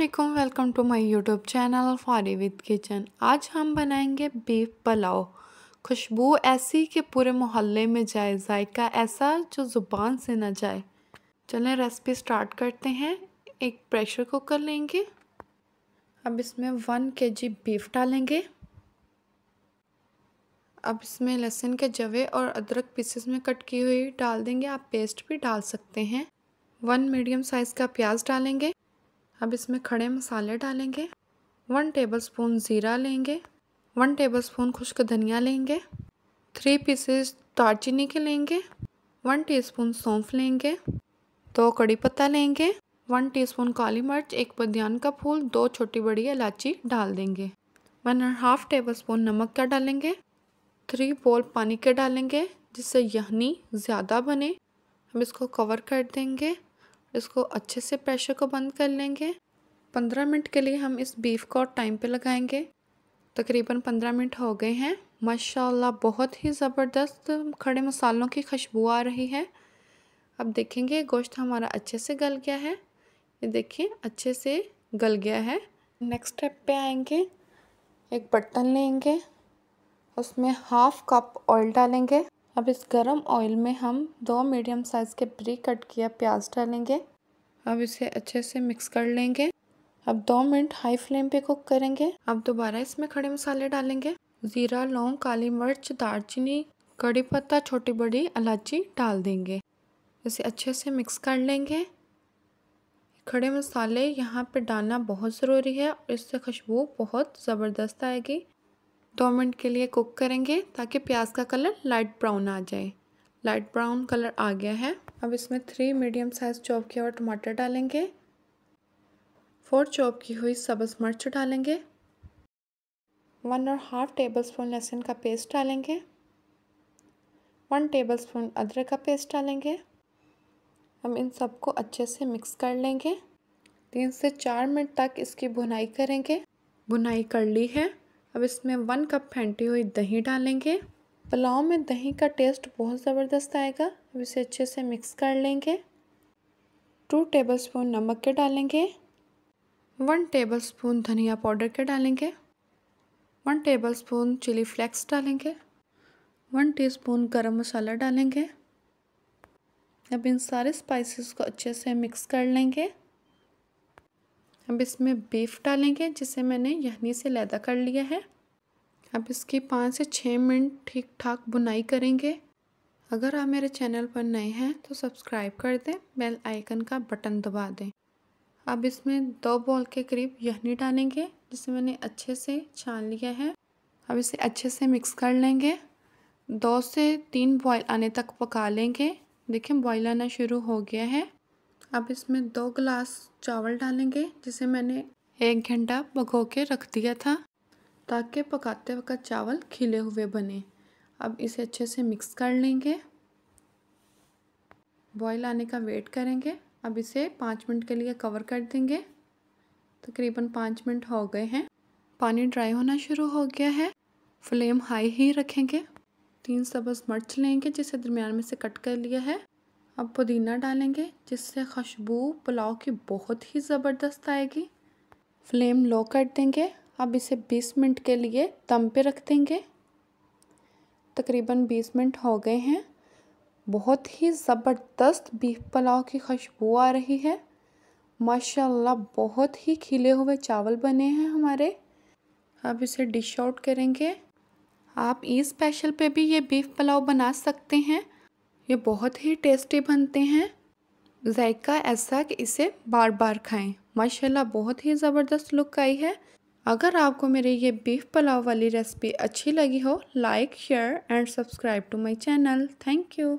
Aslam welcome to my YouTube channel Fari with kitchen आज हम बनाएंगे बीफ पुलाव खुशबू ऐसी कि पूरे मोहल्ले में जाए जायका ऐसा जो ज़ुबान से ना जाए चलें रेसिपी स्टार्ट करते हैं एक प्रेशर कुकर लेंगे अब इसमें वन के जी बीफ डालेंगे अब इसमें लहसुन के जवे और अदरक पीसेस में कट की हुई डाल देंगे आप पेस्ट भी डाल सकते हैं वन मीडियम साइज़ का प्याज डालेंगे अब इसमें खड़े मसाले डालेंगे वन टेबलस्पून ज़ीरा लेंगे वन टेबलस्पून खुश्क धनिया लेंगे थ्री पीसेस दालचीनी के लेंगे वन टीस्पून सौंफ लेंगे दो कड़ी पत्ता लेंगे वन टीस्पून काली मिर्च एक बदियान का फूल दो छोटी बड़ी इलायची डाल देंगे one and half tablespoon नमक का डालेंगे थ्री बोल पानी के डालेंगे जिससे यहनी ज़्यादा बने हम इसको कवर कर देंगे इसको अच्छे से प्रेशर को बंद कर लेंगे पंद्रह मिनट के लिए हम इस बीफ को टाइम पे लगाएंगे तकरीबन पंद्रह मिनट हो गए हैं माशाल्लाह बहुत ही ज़बरदस्त खड़े मसालों की खुशबू आ रही है अब देखेंगे गोश्त हमारा अच्छे से गल गया है ये देखिए अच्छे से गल गया है नेक्स्ट स्टेप पे आएंगे एक बर्तन लेंगे उसमें हाफ कप ऑयल डालेंगे अब इस गरम ऑयल में हम दो मीडियम साइज़ के ब्री कट किया प्याज डालेंगे अब इसे अच्छे से मिक्स कर लेंगे अब दो मिनट हाई फ्लेम पे कुक करेंगे अब दोबारा इसमें खड़े मसाले डालेंगे ज़ीरा लौंग काली मिर्च दालचीनी कड़ी पत्ता छोटी बड़ी इलायची डाल देंगे इसे अच्छे से मिक्स कर लेंगे खड़े मसाले यहाँ पे डालना बहुत ज़रूरी है और इससे खुशबू बहुत ज़बरदस्त आएगी दो मिनट के लिए कुक करेंगे ताकि प्याज का कलर लाइट ब्राउन आ जाए लाइट ब्राउन कलर आ गया है अब इसमें थ्री मीडियम साइज़ चॉप किया हुआ टमाटर डालेंगे फोर चॉप की हुई सब्ज़ मिर्च डालेंगे वन और हाफ़ टेबल स्पून लहसुन का पेस्ट डालेंगे वन टेबल स्पून अदरक का पेस्ट डालेंगे हम इन सबको अच्छे से मिक्स कर लेंगे तीन से चार मिनट तक इसकी भुनाई करेंगे भुनाई कर ली है अब इसमें वन कप फेंटी हुई दही डालेंगे पुलाव में दही का टेस्ट बहुत ज़बरदस्त आएगा अब इसे अच्छे से मिक्स कर लेंगे टू टेबलस्पून नमक के डालेंगे वन टेबलस्पून धनिया पाउडर के डालेंगे वन टेबलस्पून चिली फ्लेक्स डालेंगे वन टीस्पून गरम मसाला डालेंगे अब इन सारे स्पाइसेस को अच्छे से मिक्स कर लेंगे अब इसमें बीफ डालेंगे जिसे मैंने यहनी से लैदा कर लिया है अब इसकी पाँच से छः मिनट ठीक ठाक बुनाई करेंगे अगर आप मेरे चैनल पर नए हैं तो सब्सक्राइब कर दें बेल आइकन का बटन दबा दें अब इसमें दो बॉल के करीब यहनी डालेंगे जिसे मैंने अच्छे से छान लिया है अब इसे अच्छे से मिक्स कर लेंगे दो से तीन बॉयल आने तक पका लेंगे देखें बॉयल आना शुरू हो गया है अब इसमें दो गिलास चावल डालेंगे जिसे मैंने एक घंटा भगो के रख दिया था ताकि पकाते वक्त चावल खिले हुए बने अब इसे अच्छे से मिक्स कर लेंगे बॉईल आने का वेट करेंगे अब इसे पाँच मिनट के लिए कवर कर देंगे तकरीबन पाँच मिनट हो गए हैं पानी ड्राई होना शुरू हो गया है फ्लेम हाई ही रखेंगे तीन सबज मर्च लेंगे जिसे दरमियान में से कट कर लिया है अब पुदीना डालेंगे जिससे खुशबू पुलाव की बहुत ही ज़बरदस्त आएगी फ्लेम लो कर देंगे अब इसे 20 मिनट के लिए दम पे रख देंगे तकरीबन 20 मिनट हो गए हैं बहुत ही ज़बरदस्त बीफ पुलाव की खुशबू आ रही है माशाल्लाह बहुत ही खिले हुए चावल बने हैं हमारे अब इसे डिश आउट करेंगे आप ईद स्पेशल पे भी ये बीफ पुलाव बना सकते हैं ये बहुत ही टेस्टी बनते हैं जायका ऐसा कि इसे बार बार खाएं माशाल्लाह बहुत ही ज़बरदस्त लुक आई है अगर आपको मेरे ये बीफ पुलाव वाली रेसिपी अच्छी लगी हो like share and subscribe to my channel thank you